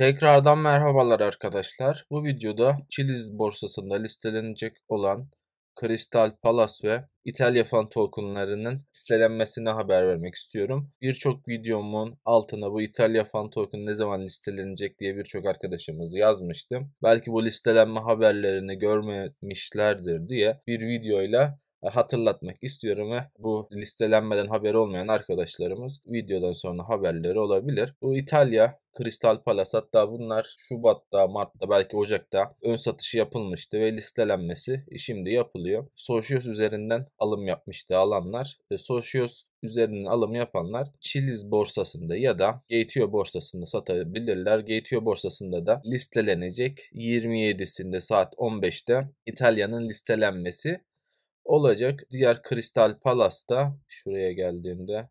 Tekrardan merhabalar arkadaşlar. Bu videoda Chiliz borsasında listelenecek olan Crystal Palace ve İtalya Fan tokenlarının listelenmesine haber vermek istiyorum. Birçok videomun altına bu İtalya Fan token ne zaman listelenecek diye birçok arkadaşımız yazmıştım. Belki bu listelenme haberlerini görmemişlerdir diye bir videoyla e, hatırlatmak istiyorum ve bu listelenmeden haber olmayan arkadaşlarımız videodan sonra haberleri olabilir. Bu İtalya Kristal Palace hatta bunlar Şubat'ta, Mart'ta belki Ocak'ta ön satışı yapılmıştı ve listelenmesi şimdi yapılıyor. Socios üzerinden alım yapmıştı alanlar. ve Socios üzerinden alım yapanlar Chiliz borsasında ya da Gateo borsasında satabilirler. Gateo borsasında da listelenecek 27'sinde saat 15'te İtalya'nın listelenmesi olacak. Diğer Crystal da şuraya geldiğimde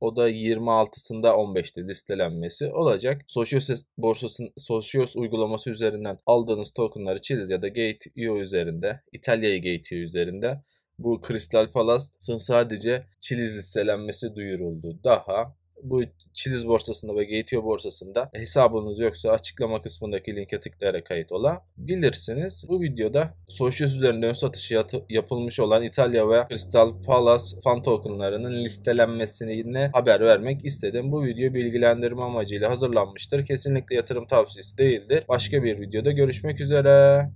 o da 26'sında 15'te listelenmesi olacak. Socios borsasının Socios uygulaması üzerinden aldığınız tokenları Chiliz ya da Gate.io e üzerinde, İtalya'yı Gate.io e üzerinde bu Crystal Palace'ın sadece Chiliz listelenmesi duyuruldu. Daha bu Çiliz borsasında ve Gateway borsasında hesabınız yoksa açıklama kısmındaki linke tıklayarak kayıt bilirsiniz. Bu videoda Socios üzerinde ön satışı yapılmış olan İtalya ve Crystal Palace fan tokenlarının listelenmesine haber vermek istedim. Bu video bilgilendirme amacıyla hazırlanmıştır. Kesinlikle yatırım tavsiyesi değildir. Başka bir videoda görüşmek üzere.